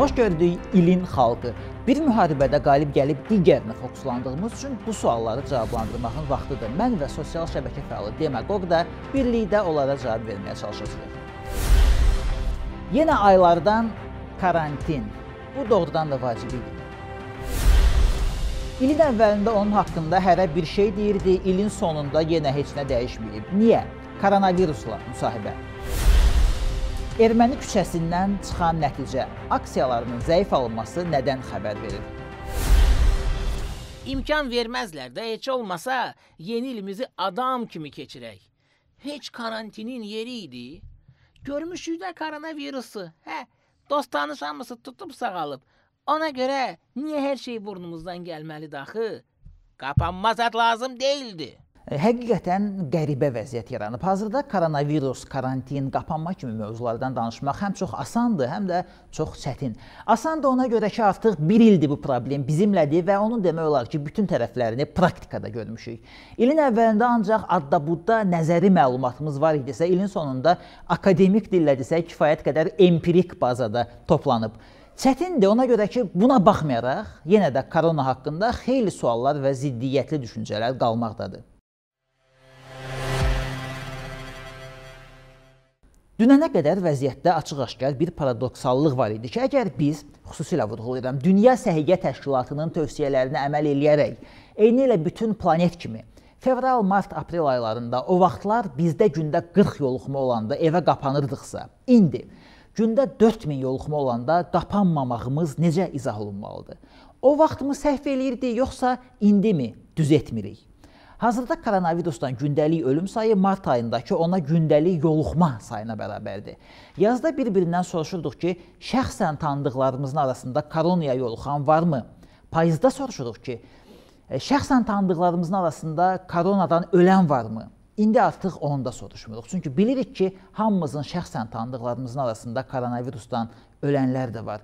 Xoş gördük ilin xalqı. Bir müharibədə qalib gəlib digərinə fokuslandığımız üçün bu sualları cavablandırmağın vaxtıdır. Mən və sosial şəbəkə fəalı Demagog da birlikdə onlara cavab verməyə çalışacağıq. Yenə aylardan karantin. Bu doğrudan da vacib idi. İlin əvvəlində onun haqqında hərə bir şey deyirdi, ilin sonunda yenə heç nə dəyişməyib. Niyə? Koronavirusla müsahibə. Erməni küçəsindən çıxan nəticə aksiyalarının zəif alınması nədən xəbər verir? İmkan verməzlər də heç olmasa yeni ilimizi adam kimi keçirək. Heç karantinin yeri idi. Görmüşük də koronavirusu. Hə, dost tanış hamısı tutub sağalıb. Ona görə niyə hər şey burnumuzdan gəlməlidir axı? Qapanma zad lazım deyildi. Həqiqətən qəribə vəziyyət yaranıb. Hazırda koronavirus, karantin, qapanma kimi mövzulardan danışmaq həm çox asandır, həm də çox çətin. Asandır ona görə ki, artıq 1 ildir bu problem bizimlədir və onun demək olar ki, bütün tərəflərini praktikada görmüşük. İlin əvvəlində ancaq adda-budda nəzəri məlumatımız var idisə, ilin sonunda akademik dillədirsə kifayət qədər empirik bazada toplanıb. Çətindir ona görə ki, buna baxmayaraq yenə də korona haqqında xeyli suallar və ziddiyyətli düşüncələr qalmaqdadır. Dünənə qədər vəziyyətdə açıq-aşkar bir paradoksallıq var idi ki, əgər biz, xüsusilə vurğulayıram, dünya səhiyyə təşkilatının tövsiyələrinə əməl eləyərək, eyni ilə bütün planet kimi fevral, mart, aprel aylarında o vaxtlar bizdə gündə 40 yoluxma olanda evə qapanırdıqsa, indi gündə 4000 yoluxma olanda qapanmamağımız necə izah olunmalıdır? O vaxtımı səhv eləyirdi, yoxsa indimi düz etmirik? Hazırda koronavirusdan gündəlik ölüm sayı mart ayındakı ona gündəlik yoluxma sayına bərabərdir. Yazda bir-birindən soruşurduq ki, şəxsən tanıdıqlarımızın arasında koronaya yoluxan varmı? Payızda soruşuruq ki, e, şəxsən tanıdıqlarımızın arasında koronadan ölən varmı? İndi artıq onu da soruşmuruq. Çünki bilirik ki, hamımızın şəxsən tanıdıqlarımızın arasında koronavirusdan ölənlər də var.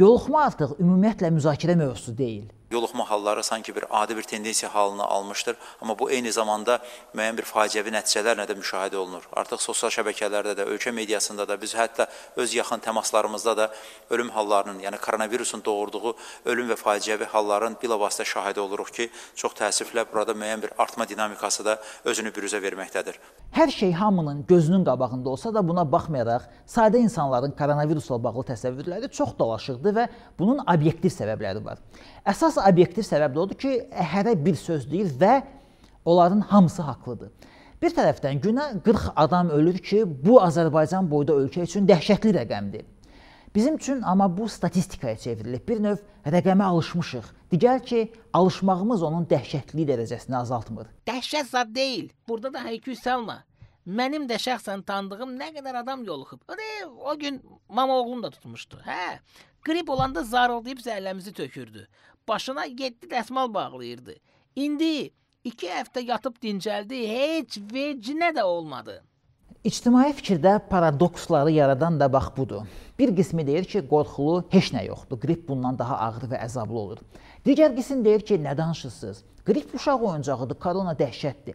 Yoluxma artıq ümumiyyətlə müzakirə mövzusu deyil yoluxma halları sanki bir adi bir tendensiya halını almışdır. Amma bu eyni zamanda müəyyən bir faciəvi nəticələrlə də müşahidə olunur. Artıq sosial şəbəkələrdə də, ölkə mediasında da, biz hətta öz yaxın təmaslarımızda da ölüm hallarının, yəni koronavirusun doğurduğu ölüm və faciəvi halların bilavasitə şahidi oluruq ki, çox təəssüflə burada müəyyən bir artma dinamikası da özünü büruzə verməkdədir. Hər şey hamının gözünün qabağında olsa da buna baxmayaraq sadə insanların koronavirusla bağlı təsəvvürləri çox dolaşıqdır və bunun obyektiv səbəbləri var. Əsas obyektiv səbəb də odur ki, hərə bir söz deyir və onların hamısı haqlıdır. Bir tərəfdən günə 40 adam ölür ki, bu Azərbaycan boyda ölkə üçün dəhşətli rəqəmdir. Bizim üçün amma bu statistikaya çevrilib. Bir növ rəqəmə alışmışıq. Digər ki, alışmağımız onun dəhşətli dərəcəsini azaltmır. Dəhşət zad deyil. Burada da həqiqət salma. Mənim də şəxsən tanıdığım nə qədər adam yoluxub. O, da, o gün mama oğlum da tutmuşdu. Hə, qrip olanda zarıldayıb zəhləmizi tökürdü başına getdi dəsmal bağlayırdı. İndi iki həftə yatıb dincəldi, heç vecinə də olmadı. İctimai fikirdə paradoksları yaradan da bax budur. Bir qismi deyir ki, qorxulu heç nə yoxdur. Qrip bundan daha ağır və əzablı olur. Digər qism deyir ki, nə danışırsınız? Qrip uşaq oyuncağıdır, korona dəhşətdir.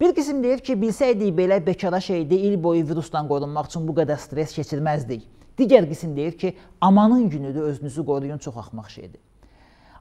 Bir qism deyir ki, bilsəydik belə bekara şeydi, il boyu virusdan qorunmaq üçün bu qədər stres keçirməzdik. Digər qism deyir ki, amanın günüdür, özünüzü qoruyun, çox axmaq şeydir.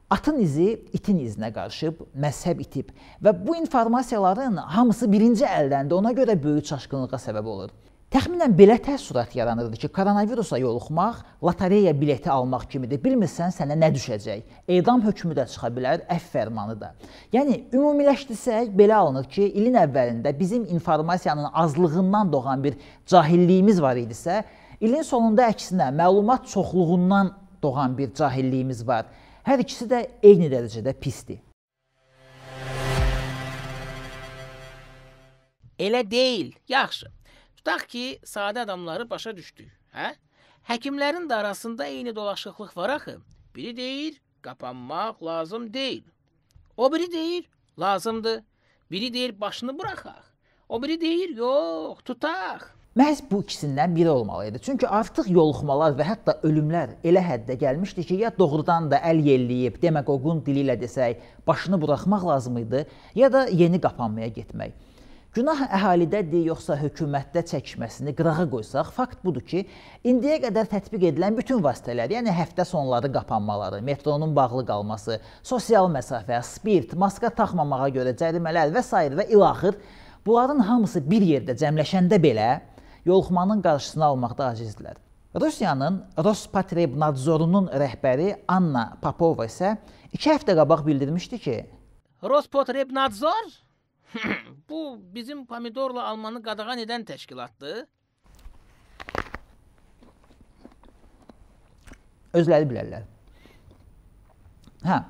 Atın izi itin izinə qarışıb, məzhəb itib və bu informasiyaların hamısı birinci əlləndə ona görə böyük çaşqınlığa səbəb olur. Təxminən belə təəssürat yaranırdı ki, koronavirusa yoluxmaq lotereya bileti almaq kimidir. Bilmirsən sənə nə düşəcək? Edam hökmü də çıxa bilər, əff fərmanı da. Yəni ümumiləşdirsək belə alınır ki, ilin əvvəlində bizim informasiyanın azlığından doğan bir cahilliyimiz var idisə, ilin sonunda əksinə məlumat çoxluğundan doğan bir cahilliyimiz var. Hər ikisi də eyni dərəcədə pisdir. Elə deyil. Yaxşı. Tutaq ki, sadə adamları başa düşdük, hə? Həkimlərin də arasında eyni dolaşıqlıq var axı. Biri deyir, qapanmaq lazım deyil. O biri deyir, lazımdır. Biri deyir, başını buraxaq. O biri deyir, yox, tutaq məhz bu ikisindən biri olmalıydı. Çünki artıq yoluxmalar və hətta ölümlər elə həddə gəlmişdi ki, ya doğrudan da əl yelləyib, demaqoqun dili ilə desək, başını buraxmaq lazım idi, ya da yeni qapanmaya getmək. Günah əhalidədir, yoxsa hökumətdə çəkməsini qırağa qoysaq, fakt budur ki, indiyə qədər tətbiq edilən bütün vasitələr, yəni həftə sonları qapanmaları, metronun bağlı qalması, sosial məsafə, spirt, maska taxmamağa görə cərimələr və s. və ilaxır, bunların hamısı bir yerdə cəmləşəndə belə yolxumanın qarşısını almaqda acizdirlər. Rusiyanın Rospotrebnadzorunun rəhbəri Anna Popova isə 2 həftə qabaq bildirmişdi ki, Rospotrebnadzor bu bizim pomidorla almanı qadağan edən təşkilatdır. Özləri bilərlər. Hə.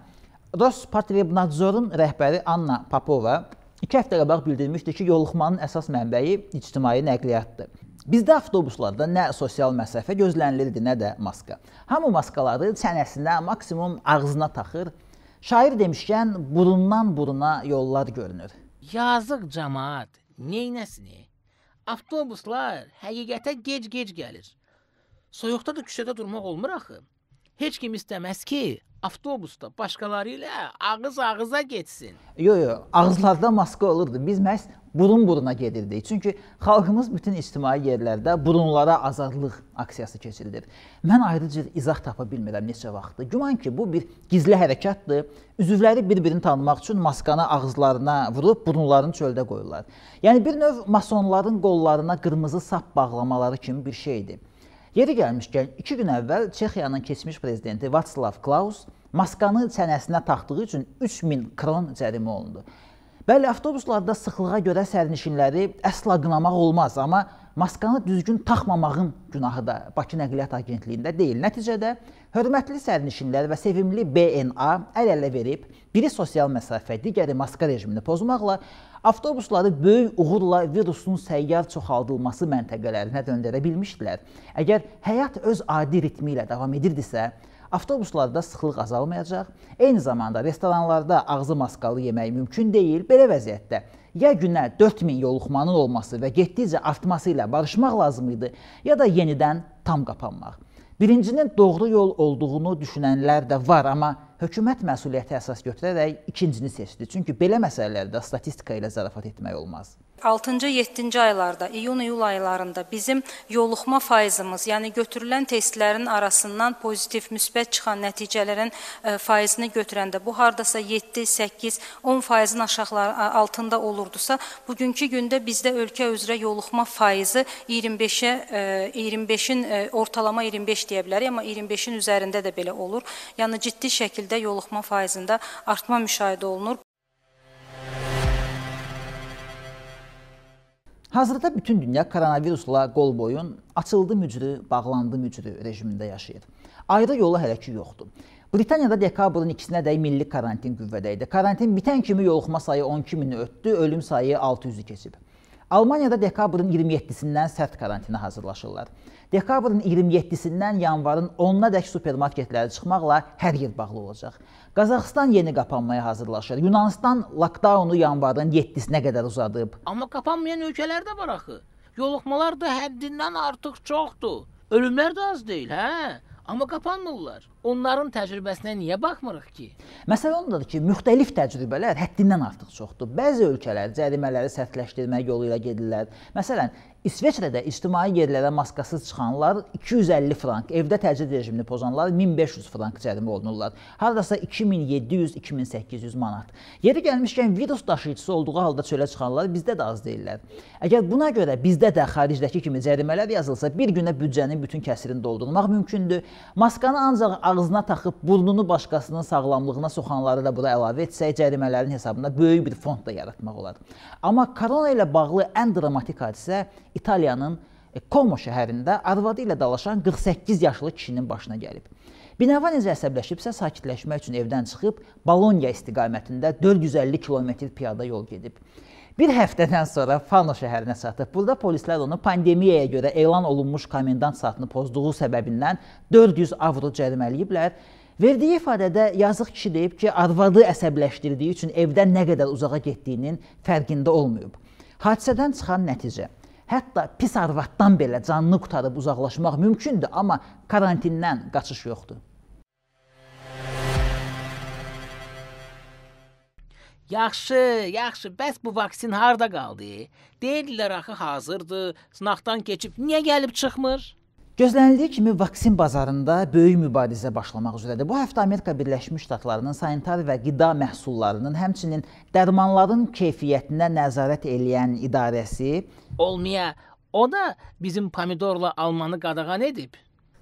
Rospotrebnadzorun rəhbəri Anna Popova 2 həftə qabaq bildirmişdi ki, yoluxmanın əsas mənbəyi ictimai nəqliyyatdır. Bizdə avtobuslarda nə sosial məsafə gözlənilirdi, nə də maska. Hamı maskaları çənəsinə, maksimum ağzına taxır. Şair demişkən, burundan buruna yollar görünür. Yazıq cəmaət, neynəsini? Avtobuslar həqiqətə gec-gec gəlir. Soyuqda da küçədə durmaq olmur axı heç kim istəməz ki, avtobusda başqaları ilə ağız ağıza getsin. Yox, yox, ağızlarda maska olurdu. Biz məhz burun buruna gedirdik. Çünki xalqımız bütün ictimai yerlərdə burunlara azadlıq aksiyası keçirilir. Mən ayrıca izah tapa bilmirəm neçə vaxtdır. Güman ki, bu bir gizli hərəkətdir. Üzvləri bir-birini tanımaq üçün maskanı ağızlarına vurub burunlarını çöldə qoyurlar. Yəni bir növ masonların qollarına qırmızı sap bağlamaları kimi bir şeydir. Yeri gəlmişkən, iki gün əvvəl Çexiyanın keçmiş prezidenti Václav Klaus maskanı çənəsinə taxdığı üçün 3000 kron cərimə olundu. Bəli, avtobuslarda sıxlığa görə sərnişinləri əsla qınamaq olmaz, amma maskanı düzgün taxmamağın günahı da Bakı Nəqliyyat Agentliyində deyil. Nəticədə hörmətli sərnişinlər və sevimli BNA əl-ələ verib, biri sosial məsafə, digəri maska rejimini pozmaqla avtobusları böyük uğurla virusun səyyar çoxaldılması məntəqələrinə döndərə bilmişdilər. Əgər həyat öz adi ritmi ilə davam edirdisə, avtobuslarda sıxlıq azalmayacaq. Eyni zamanda restoranlarda ağzı maskalı yemək mümkün deyil. Belə vəziyyətdə ya günə 4000 yoluxmanın olması və getdikcə artması ilə barışmaq lazım idi, ya da yenidən tam qapanmaq. Birincinin doğru yol olduğunu düşünənlər də var, amma hökumət məsuliyyətə əsas götürərək ikincini seçdi. Çünki belə məsələlərdə statistika ilə zarafat etmək olmaz. 6-7-ci aylarda, iyun-iyul aylarında bizim yoluxma faizimiz, yəni götürülən testlərin arasından pozitiv, müsbət çıxan nəticələrin e, faizini götürəndə bu hardasa 7, 8, 10 faizin aşağıları altında olurdusa, bugünkü gündə bizdə ölkə üzrə yoluxma faizi 25-ə 25-in e, e, ortalama 25 deyə bilərik, amma 25-in üzərində də belə olur. Yəni ciddi şəkildə ildə yoluxma faizində artma müşahidə olunur. Hazırda bütün dünya koronavirusla qol boyun açıldı mücrü, bağlandı mücrü rejimində yaşayır. Ayrı yola hələ ki yoxdur. Britaniyada dekabrın ikisinə dək milli karantin qüvvədə idi. Karantin bitən kimi yoluxma sayı 12 mini ötdü, ölüm sayı 600-ü keçib. Almaniyada dekabrın 27-dən sərt karantina hazırlaşırlar. Dekabrın 27-dən yanvarın 10-na dək supermarketlərə çıxmaqla hər yer bağlı olacaq. Qazaxıstan yeni qapanmaya hazırlaşır. Yunanistan lockdownu yanvarın 7-sinə qədər uzadıb. Amma qapanmayan ölkələr də var axı. Yoluxmalar da həddindən artıq çoxdur. Ölümlər də az deyil, hə? Amma qapanmırlar onların təcrübəsinə niyə baxmırıq ki? Məsələ ondadır ki, müxtəlif təcrübələr həddindən artıq çoxdur. Bəzi ölkələr cərimələri sərtləşdirmə yolu ilə gedirlər. Məsələn, İsveçrədə də ictimai yerlərə maskasız çıxanlar 250 frank, evdə təcrid rejimini pozanlar 1500 frank cərimə olunurlar. Hardasa 2700-2800 manat. Yeri gəlmişkən virus daşıyıcısı olduğu halda çölə çıxanlar bizdə də az deyillər. Əgər buna görə bizdə də xaricdəki kimi cərimələr yazılsa, bir günə büdcənin bütün kəsirini doldurmaq mümkündür. Maskanı ancaq ağzına taxıb burnunu başqasının sağlamlığına soxanları da bura əlavə etsək, cərimələrin hesabına böyük bir fond da yaratmaq olar. Amma korona ilə bağlı ən dramatik hadisə İtaliyanın e, Como şəhərində arvadı ilə dalaşan 48 yaşlı kişinin başına gəlib. Binəva necə əsəbləşibsə, sakitləşmək üçün evdən çıxıb Balonya istiqamətində 450 kilometr piyada yol gedib. Bir həftədən sonra Fano şəhərinə çatıb. Burada polislər onu pandemiyaya görə elan olunmuş komendant saatını pozduğu səbəbindən 400 avro cərimələyiblər. Verdiyi ifadədə yazıq kişi deyib ki, arvadı əsəbləşdirdiyi üçün evdən nə qədər uzağa getdiyinin fərqində olmayıb. Hadisədən çıxan nəticə Hətta pis arvaddan belə canını qutarıb uzaqlaşmaq mümkündür, amma karantindən qaçış yoxdur. Yaxşı, yaxşı, bəs bu vaksin harda qaldı? Deyirlər axı hazırdır, sınaqdan keçib, niyə gəlib çıxmır? Gözlənildiyi kimi vaksin bazarında böyük mübarizə başlamaq üzrədir. Bu həftə Amerika Birləşmiş Ştatlarının sanitar və qida məhsullarının, həmçinin dərmanların keyfiyyətinə nəzarət eləyən idarəsi olmaya o da bizim pomidorla almanı qadağan edib.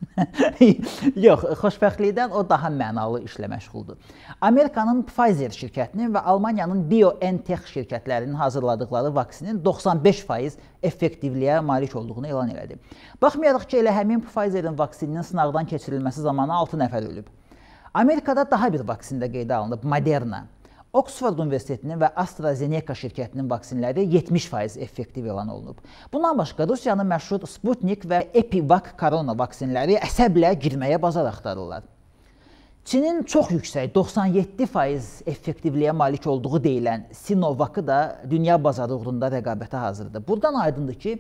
Yox, xoşbəxtlikdən o daha mənalı işlə məşğuldur. Amerikanın Pfizer şirkətinin və Almaniyanın BioNTech şirkətlərinin hazırladıkları vaksinin 95% effektivliyə malik olduğunu elan elədi. Baxmayaraq ki, elə həmin Pfizerin vaksininin sınaqdan keçirilməsi zamanı 6 nəfər ölüb. Amerikada daha bir vaksin də qeydə alınıb, Moderna. Oxford Universitetinin və AstraZeneca şirkətinin vaksinləri 70% effektiv elan olunub. Bundan başqa Rusiyanın məşhur Sputnik və Epivac korona vaksinləri əsəblə girməyə bazar axtarırlar. Çinin çox yüksək 97% effektivliyə malik olduğu deyilən Sinovac-ı da dünya bazarı uğrunda rəqabətə hazırdır. Burdan aydındır ki,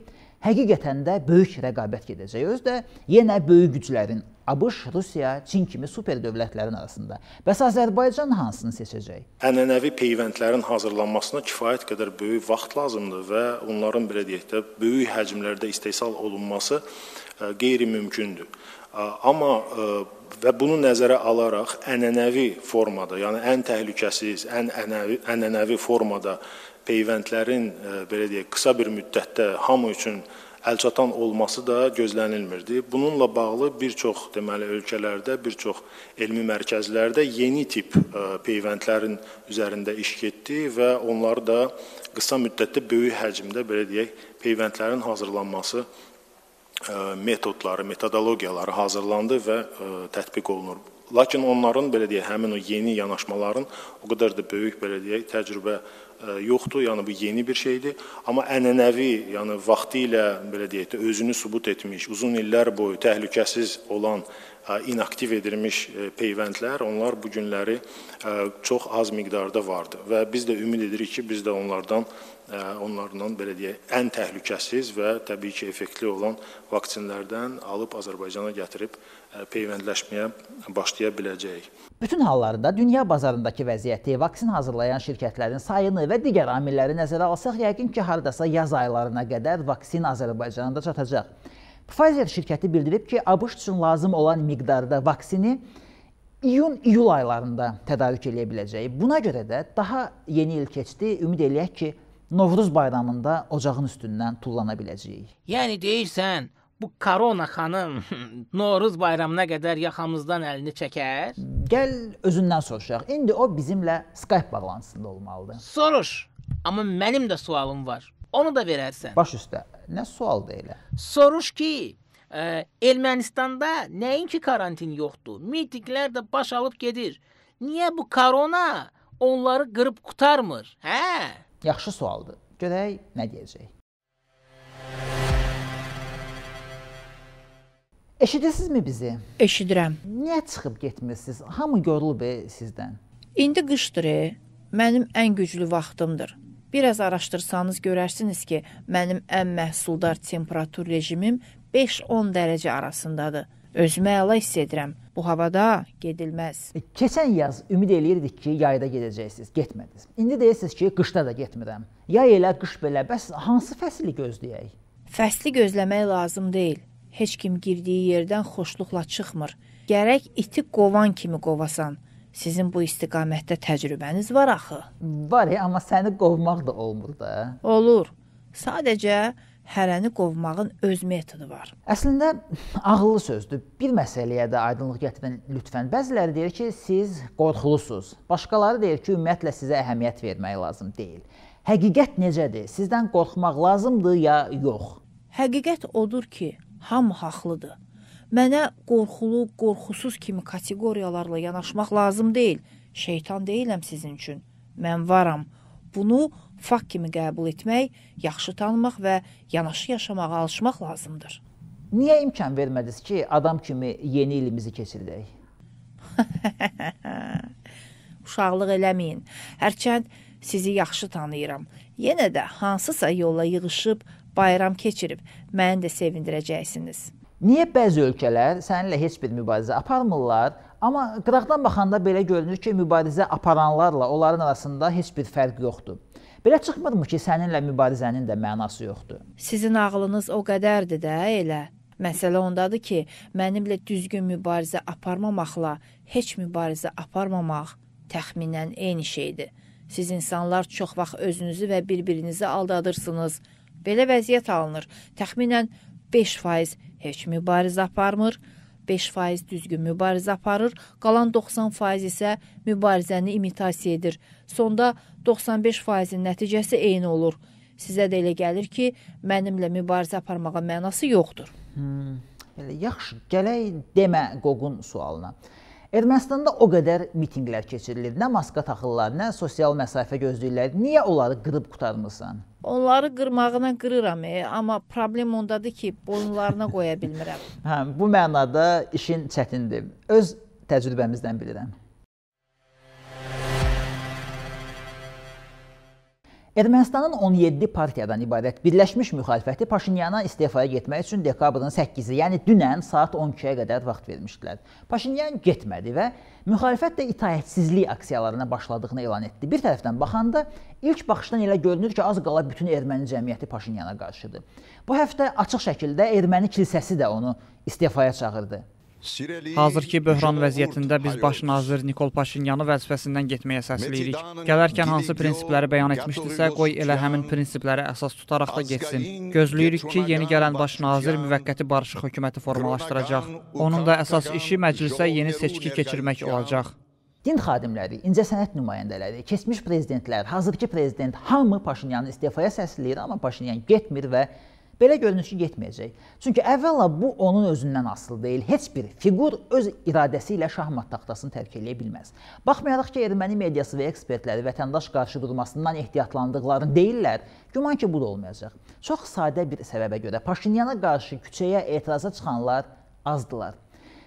həqiqətən də böyük rəqabət gedəcək. Özü də yenə böyük güclərin ABŞ, Rusiya, Çin kimi super dövlətlərin arasında. Bəs Azərbaycan hansını seçəcək? Ənənəvi peyvəndlərin hazırlanmasına kifayət qədər böyük vaxt lazımdır və onların belə deyək də böyük həcmlərdə istehsal olunması e, qeyri-mümkündür. E, amma e, və bunu nəzərə alaraq ənənəvi formada, yəni ən təhlükəsiz, ən ənənəvi, ənənəvi formada peyvəndlərin belə deyək qısa bir müddətdə hamı üçün əlçatan olması da gözlənilmirdi. Bununla bağlı bir çox deməli ölkələrdə, bir çox elmi mərkəzlərdə yeni tip e, peyvəndlərin üzərində iş getdi və onlar da qısa müddətdə böyük həcmdə belə deyək, peyvəndlərin hazırlanması e, metodları, metodologiyaları hazırlandı və e, tətbiq olunur. Lakin onların belə deyək, həmin o yeni yanaşmaların o qədər də böyük belə deyək, təcrübə E, yoxdur, yəni bu yeni bir şeydir. Amma ənənəvi, yəni vaxtı ilə belə deyək də özünü sübut etmiş, uzun illər boyu təhlükəsiz olan e, inaktiv edilmiş e, peyvəndlər, onlar bu günləri çox az miqdarda vardı və biz də ümid edirik ki, biz də onlardan onlardan belə deyək, ən təhlükəsiz və təbii ki, effektli olan vaksinlərdən alıb Azərbaycana gətirib e, peyvəndləşməyə başlaya biləcəyik. Bütün hallarda dünya bazarındakı vəziyyəti, vaksin hazırlayan şirkətlərin sayını və digər amilləri nəzərə alsaq, yəqin ki, hardasa yaz aylarına qədər vaksin Azərbaycana da çatacaq. Pfizer şirkəti bildirib ki, ABŞ üçün lazım olan miqdarda vaksini iyun-iyul aylarında tədarük eləyə biləcəyi. Buna görə də daha yeni il keçdi. Ümid eləyək ki, Novruz bayramında ocağın üstündən tullana biləcəyik. Yəni deyirsən, bu korona xanım Noruz bayramına qədər yaxamızdan əlini çəkər? Gəl özündən soruşaq. İndi o bizimlə Skype bağlantısında olmalıdır. Soruş. Amma mənim də sualım var. Onu da verərsən. Baş üstə. Nə sualdır elə? Soruş ki, ə, e, Ermənistanda nəinki karantin yoxdur, mitinqlər də baş alıb gedir. Niyə bu korona onları qırıb qutarmır? Hə? Yaxşı sualdır. Görək nə deyəcək. Eşidirsinizmi bizi? Eşidirəm. Niyə çıxıb getmirsiniz? Hamı yorulub e, sizdən. İndi qışdır. E, mənim ən güclü vaxtımdır. Biraz araşdırsanız görərsiniz ki, mənim ən məhsuldar temperatur rejimim 5-10 dərəcə arasındadır. Özümü əla hiss edirəm. Bu havada gedilməz. E, keçən yaz ümid eləyirdik ki, yayda gedəcəksiniz, getmədiniz. İndi deyirsiniz ki, qışda da getmirəm. Yay elə, qış belə. Bəs hansı fəsli gözləyək? Fəsli gözləmək lazım deyil. Heç kim girdiyi yerdən xoşluqla çıxmır. Gərək iti qovan kimi qovasan. Sizin bu istiqamətdə təcrübəniz var axı. Var, amma səni qovmaq da olmur da. Olur. Sadəcə hərəni qovmağın öz metodu var. Əslində ağıllı sözdür. Bir məsələyə də aydınlıq gətirin lütfən. Bəziləri deyir ki, siz qorxulusunuz. Başqaları deyir ki, ümumiyyətlə sizə əhəmiyyət vermək lazım deyil. Həqiqət necədir? Sizdən qorxmaq lazımdır ya yox? Həqiqət odur ki, hamı haqlıdır. Mənə qorxulu, qorxusuz kimi kateqoriyalarla yanaşmaq lazım deyil. Şeytan deyiləm sizin üçün. Mən varam. Bunu fakt kimi qəbul etmək, yaxşı tanımaq və yanaşı yaşamağa alışmaq lazımdır. Niyə imkan vermədiniz ki, adam kimi yeni ilimizi keçirdək? Uşaqlıq eləməyin. Hərçənd sizi yaxşı tanıyıram. Yenə də hansısa yolla yığılıb bayram keçirib məni də sevindirəcəksiniz. Niyə bəzi ölkələr səninlə heç bir mübarizə aparmırlar, amma qıraqdan baxanda belə görünür ki, mübarizə aparanlarla onların arasında heç bir fərq yoxdur. Belə çıxmırmı ki, səninlə mübarizənin də mənası yoxdur? Sizin ağlınız o qədərdir də elə. Məsələ ondadır ki, mənimlə düzgün mübarizə aparmamaqla heç mübarizə aparmamaq təxminən eyni şeydir. Siz insanlar çox vaxt özünüzü və bir-birinizi aldadırsınız. Belə vəziyyət alınır. Təxminən 5% heç mübarizə aparmır, 5% düzgün mübarizə aparır, qalan 90% isə mübarizəni imitasiya edir. Sonda 95%-in nəticəsi eyni olur. Sizə də elə gəlir ki, mənimlə mübarizə aparmağa mənası yoxdur. Hmm, belə yaxşı, gələk demə Qogun sualına. Ermənistanda o qədər mitinqlər keçirilir. Nə maska taxırlar, nə sosial məsafə gözləyirlər. Niyə onları qırıb qurtarmırsan? Onları qırmağına qırıram, e, amma problem ondadır ki, boyunlarına qoya bilmirəm. hə, bu mənada işin çətindir. Öz təcrübəmizdən bilirəm. Ermənistanın 17 partiyadan ibarət Birləşmiş müxalifəti Paşinyana istefaya getmək üçün dekabrın 8-i, yəni dünən saat 12-yə qədər vaxt vermişdilər. Paşinyan getmədi və müxalifət də itaətsizlik aksiyalarına başladığını elan etdi. Bir tərəfdən baxanda ilk baxışdan elə görünür ki, az qala bütün erməni cəmiyyəti Paşinyana qarşıdır. Bu həftə açıq şəkildə erməni kilsəsi də onu istefaya çağırdı. Hazır ki, böhran vəziyyətində biz baş nazir Nikol Paşinyanı vəzifəsindən getməyə səsləyirik. Gələrkən hansı prinsipləri bəyan etmişdisə, qoy elə həmin prinsiplərə əsas tutaraq da getsin. Gözləyirik ki, yeni gələn baş nazir müvəqqəti barışıq hökuməti formalaşdıracaq. Onun da əsas işi məclisə yeni seçki keçirmək olacaq. Din xadimləri, incəsənət nümayəndələri, keçmiş prezidentlər, hazırki prezident hamı Paşinyanı istefaya səsləyir, amma Paşinyan getmir və Belə görünür ki, getməyəcək. Çünki əvvəla bu onun özündən asılı deyil. Heç bir fiqur öz iradəsi ilə şahmat taxtasını tərk eləyə bilməz. Baxmayaraq ki, erməni mediası və ekspertləri vətəndaş qarşı durmasından ehtiyatlandıqlarını deyirlər, güman ki, bu da olmayacaq. Çox sadə bir səbəbə görə Paşinyana qarşı küçəyə etiraza çıxanlar azdılar.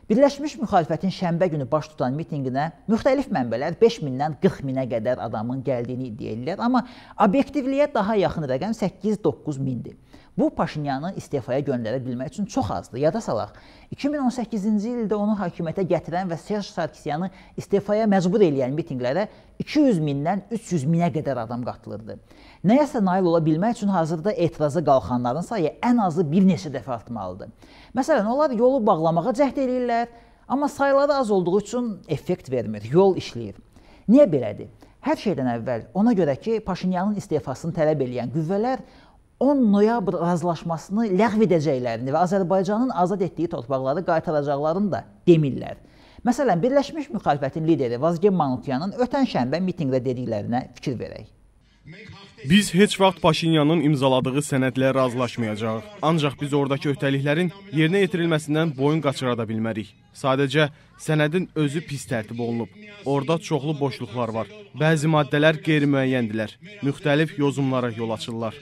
Birləşmiş müxalifətin şənbə günü baş tutan mitinqinə müxtəlif mənbələr 5 mindən 40 minə qədər adamın gəldiyini iddia edirlər, amma obyektivliyə daha yaxın rəqəm 8-9 mindir. Bu Paşinyanı istefaya göndərə bilmək üçün çox azdır. Yada salaq, 2018-ci ildə onu hakimiyyətə gətirən və Serj Sarkisyanı istefaya məcbur eləyən mitinqlərə 200 mindən 300 minə qədər adam qatılırdı. Nəyəsə nail ola bilmək üçün hazırda etiraza qalxanların sayı ən azı bir neçə dəfə artmalıdır. Məsələn, onlar yolu bağlamağa cəhd edirlər, amma sayları az olduğu üçün effekt vermir, yol işləyir. Niyə belədir? Hər şeydən əvvəl ona görə ki, Paşinyanın istefasını tələb edən qüvvələr 10 noyabr razılaşmasını ləğv edəcəklərini və Azərbaycanın azad etdiyi torpaqları qaytaracaqlarını da demirlər. Məsələn, Birləşmiş Müxalifətin lideri Vazgen Manukyanın ötən şənbə mitinqdə dediklərinə fikir verək. Make Biz heç vaxt Paşinyanın imzaladığı sənədlə razılaşmayacağıq. Ancaq biz ordakı öhdəliklərin yerinə yetirilməsindən boyun qaçıra da bilmərik. Sadəcə sənədin özü pis tərtib olunub. Orda çoxlu boşluqlar var. Bəzi maddələr qeyri-müəyyəndilər. Müxtəlif yozumlara yol açırlar.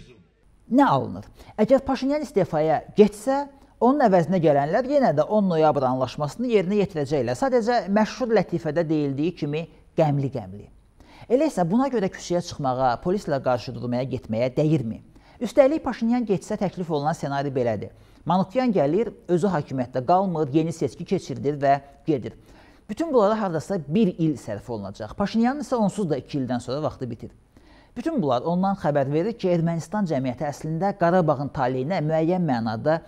Nə alınır? Əgər Paşinyan istefaya getsə, Onun əvəzinə gələnlər yenə də 10 noyabr anlaşmasını yerinə yetirəcəklər. Sadəcə məşhur lətifədə deyildiyi kimi qəmli-qəmli. Elə isə buna görə küçəyə çıxmağa, polislə qarşı durmaya getməyə dəyirmi? Üstəlik Paşinyan getsə təklif olunan senari belədir. Manukyan gəlir, özü hakimiyyətdə qalmır, yeni seçki keçirilir və gedir. Bütün bunlara hardasa bir il sərf olunacaq. Paşinyanın isə onsuz da 2 ildən sonra vaxtı bitir. Bütün bunlar ondan xəbər verir ki, Ermənistan cəmiyyəti əslində Qarabağın taleyinə müəyyən mənada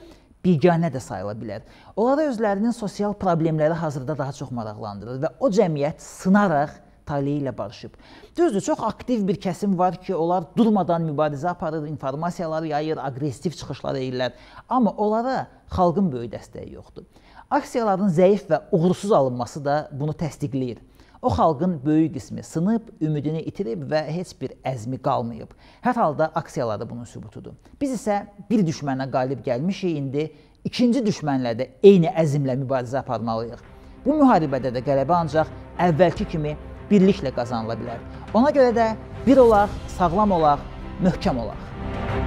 biganə də sayıla bilər. Onlara özlərinin sosial problemləri hazırda daha çox maraqlandırır və o cəmiyyət sınaraq taleyi ilə barışıb. Düzdür, çox aktiv bir kəsim var ki, onlar durmadan mübarizə aparır, informasiyaları yayır, aqressiv çıxışlar edirlər. Amma onlara xalqın böyük dəstəyi yoxdur. Aksiyaların zəif və uğursuz alınması da bunu təsdiqləyir. O xalqın böyük qismi sınıb, ümidini itirib və heç bir əzmi qalmayıb. Hər halda aksiyalarda bunun sübutudur. Biz isə bir düşmənə qalib gəlmişik, indi ikinci düşmənlə də eyni əzmlə mübarizə aparmalıyıq. Bu müharibədə də qələbə ancaq əvvəlki kimi birliklə qazanıla bilər. Ona görə də bir olaq, sağlam olaq, möhkəm olaq.